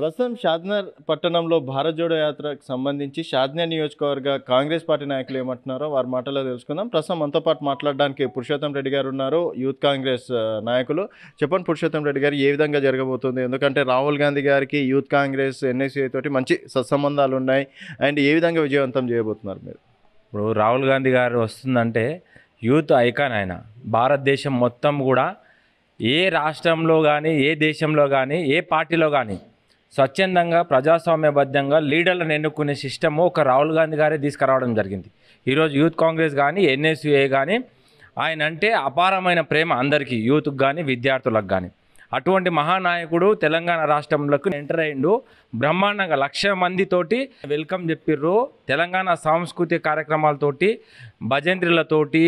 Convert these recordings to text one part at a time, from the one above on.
ప్రస్తుతం షాద్నర్ పట్టణంలో భారత్ జోడో యాత్రకు సంబంధించి షాద్నర్ నియోజకవర్గ కాంగ్రెస్ పార్టీ నాయకులు ఏమంటున్నారో వారి మాటల్లో తెలుసుకుందాం ప్రస్తుతం మనతో పాటు మాట్లాడడానికి పురుషోత్తం రెడ్డి గారు ఉన్నారు యూత్ కాంగ్రెస్ నాయకులు చెప్పండి పురుషోత్తం రెడ్డి గారు ఏ విధంగా జరగబోతుంది ఎందుకంటే రాహుల్ గాంధీ గారికి యూత్ కాంగ్రెస్ ఎన్ఎస్ఏ తోటి మంచి సత్సంబంధాలు ఉన్నాయి అండ్ ఏ విధంగా విజయవంతం చేయబోతున్నారు మీరు ఇప్పుడు రాహుల్ గాంధీ గారు వస్తుందంటే యూత్ ఐకాన్ ఆయన భారతదేశం మొత్తం కూడా ఏ రాష్ట్రంలో కానీ ఏ దేశంలో కానీ ఏ పార్టీలో కానీ స్వచ్ఛందంగా ప్రజాస్వామ్యబద్ధంగా లీడర్లను ఎన్నుకునే సిస్టమ్ ఒక రాహుల్ గాంధీ గారే తీసుకురావడం జరిగింది ఈరోజు యూత్ కాంగ్రెస్ కానీ ఎన్ఎస్యుఏ కానీ ఆయన అంటే అపారమైన ప్రేమ అందరికీ యూత్కి కానీ విద్యార్థులకు కానీ అటువంటి మహానాయకుడు తెలంగాణ రాష్ట్రంలోకి ఎంటర్ అయిండు బ్రహ్మాండంగా లక్ష మందితోటి వెల్కమ్ చెప్పిర్రు తెలంగాణ సాంస్కృతిక కార్యక్రమాలతోటి భజంత్రులతోటి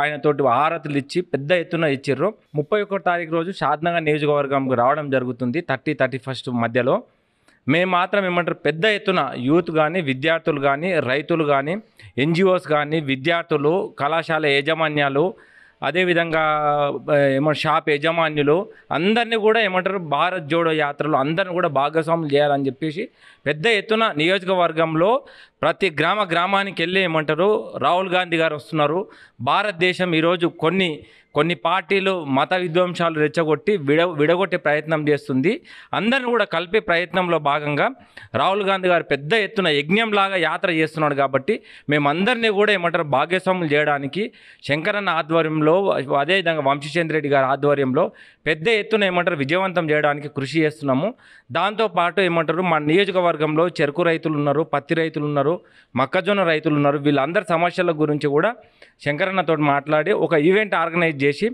ఆయనతోటి హారతులు ఇచ్చి పెద్ద ఎత్తున ఇచ్చిర్రు ముప్పై ఒకటో తారీఖు రోజు షాద్నగర్ నియోజకవర్గంకు రావడం జరుగుతుంది థర్టీ థర్టీ ఫస్ట్ మధ్యలో మేము మాత్రం ఏమంటారు పెద్ద ఎత్తున యూత్ కానీ విద్యార్థులు కానీ రైతులు కానీ ఎన్జిఓస్ కానీ విద్యార్థులు కళాశాల యాజమాన్యాలు అదేవిధంగా ఏమో షాప్ యజమానులు అందరినీ కూడా ఏమంటారు భారత్ జోడో యాత్రలో అందరిని కూడా భాగస్వాములు చేయాలని చెప్పేసి పెద్ద ఎత్తున నియోజకవర్గంలో ప్రతి గ్రామ గ్రామానికి వెళ్ళి ఏమంటారు రాహుల్ గాంధీ గారు వస్తున్నారు భారతదేశం ఈరోజు కొన్ని కొన్ని పార్టీలు మత విధ్వంసాలు రెచ్చగొట్టి విడ విడగొట్టే ప్రయత్నం చేస్తుంది అందరిని కూడా కలిపే ప్రయత్నంలో భాగంగా రాహుల్ గాంధీ గారు పెద్ద ఎత్తున యజ్ఞంలాగా యాత్ర చేస్తున్నాడు కాబట్టి మేమందరినీ కూడా ఏమంటారు భాగస్వాములు చేయడానికి శంకరన్న ఆధ్వర్యంలో అదేవిధంగా వంశీచంద్రెడ్డి గారి ఆధ్వర్యంలో పెద్ద ఎత్తున ఏమంటారు విజయవంతం చేయడానికి కృషి చేస్తున్నాము దాంతోపాటు ఏమంటారు మా నియోజకవర్గంలో చెరుకు రైతులు ఉన్నారు పత్తి రైతులు ఉన్నారు ఉన్నారు మొక్కజొన్న రైతులు ఉన్నారు వీళ్ళందరి సమస్యల గురించి కూడా శంకరన్నతో మాట్లాడి ఒక ఈవెంట్ ఆర్గనైజ్ చేసి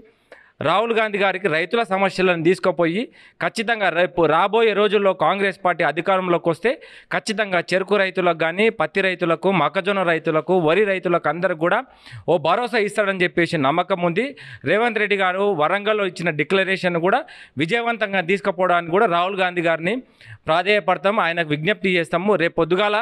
రాహుల్ గాంధీ గారికి రైతుల సమస్యలను తీసుకుపోయి ఖచ్చితంగా రేపు రాబోయే రోజుల్లో కాంగ్రెస్ పార్టీ అధికారంలోకి వస్తే ఖచ్చితంగా చెరుకు రైతులకు కానీ పత్తి రైతులకు మొక్కజొన్న రైతులకు వరి రైతులకు అందరూ కూడా ఓ భరోసా ఇస్తాడని చెప్పేసి నమ్మకం ఉంది రేవంత్ రెడ్డి గారు వరంగల్లో ఇచ్చిన డిక్లరేషన్ కూడా విజయవంతంగా తీసుకుపోవడానికి కూడా రాహుల్ గాంధీ గారిని ప్రాధేయపడతాం ఆయనకు విజ్ఞప్తి చేస్తాము రేపు పొద్దుగాల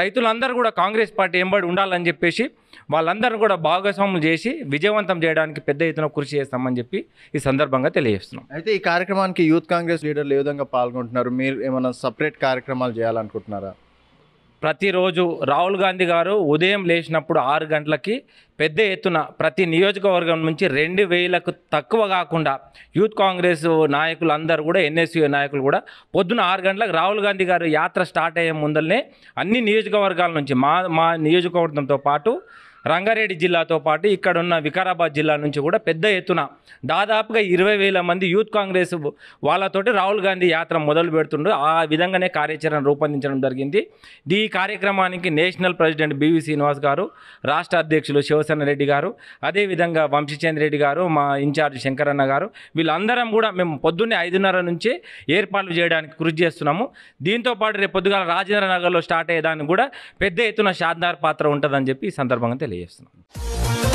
రైతులందరూ కూడా కాంగ్రెస్ పార్టీ ఎంబడి ఉండాలని చెప్పేసి వాళ్ళందరూ కూడా భాగస్వాములు చేసి విజయవంతం చేయడానికి పెద్ద ఎత్తున కృషి చేస్తామని చెప్పి అందరికీ ఈ సందర్భంగా తెలియజేస్తున్నాం అయితే ఈ కార్యక్రమానికి యూత్ కాంగ్రెస్ లీడర్లు ఏ విధంగా పాల్గొంటున్నారు మీరు ఏమైనా సపరేట్ కార్యక్రమాలు చేయాలనుకుంటున్నారా ప్రతిరోజు రాహుల్ గాంధీ గారు ఉదయం లేచినప్పుడు ఆరు గంటలకి పెద్ద ఎత్తున ప్రతి నియోజకవర్గం నుంచి రెండు వేలకు తక్కువ కాకుండా యూత్ కాంగ్రెస్ నాయకులు అందరూ కూడా ఎన్ఎస్యూ నాయకులు కూడా పొద్దున ఆరు గంటలకు రాహుల్ గాంధీ గారు యాత్ర స్టార్ట్ అయ్యే ముందరనే అన్ని నియోజకవర్గాల నుంచి మా మా నియోజకవర్గంతో పాటు రంగారెడ్డి జిల్లాతో పాటు ఇక్కడున్న వికారాబాద్ జిల్లా నుంచి కూడా పెద్ద ఎత్తున దాదాపుగా ఇరవై వేల మంది యూత్ కాంగ్రెస్ వాళ్ళతోటి రాహుల్ గాంధీ యాత్ర మొదలు పెడుతుండ్రు ఆ విధంగానే కార్యాచరణ రూపొందించడం జరిగింది ఈ కార్యక్రమానికి నేషనల్ ప్రెసిడెంట్ బివి శ్రీనివాస్ గారు రాష్ట్ర అధ్యక్షులు శివసేన రెడ్డి గారు అదేవిధంగా వంశీచంద్ర రెడ్డి గారు మా ఇన్ఛార్జ్ శంకరన్న గారు వీళ్ళందరం కూడా మేము పొద్దున్నే ఐదున్నర నుంచే ఏర్పాట్లు చేయడానికి కృషి చేస్తున్నాము దీంతోపాటు రేపు పొద్దుగా రాజేంద్ర నగర్లో స్టార్ట్ అయ్యేదానికి కూడా పెద్ద ఎత్తున షాద్నార్ పాత్ర ఉంటుందని చెప్పి ఈ సందర్భంగా తెలియదు తెలియజేస్తున్నాను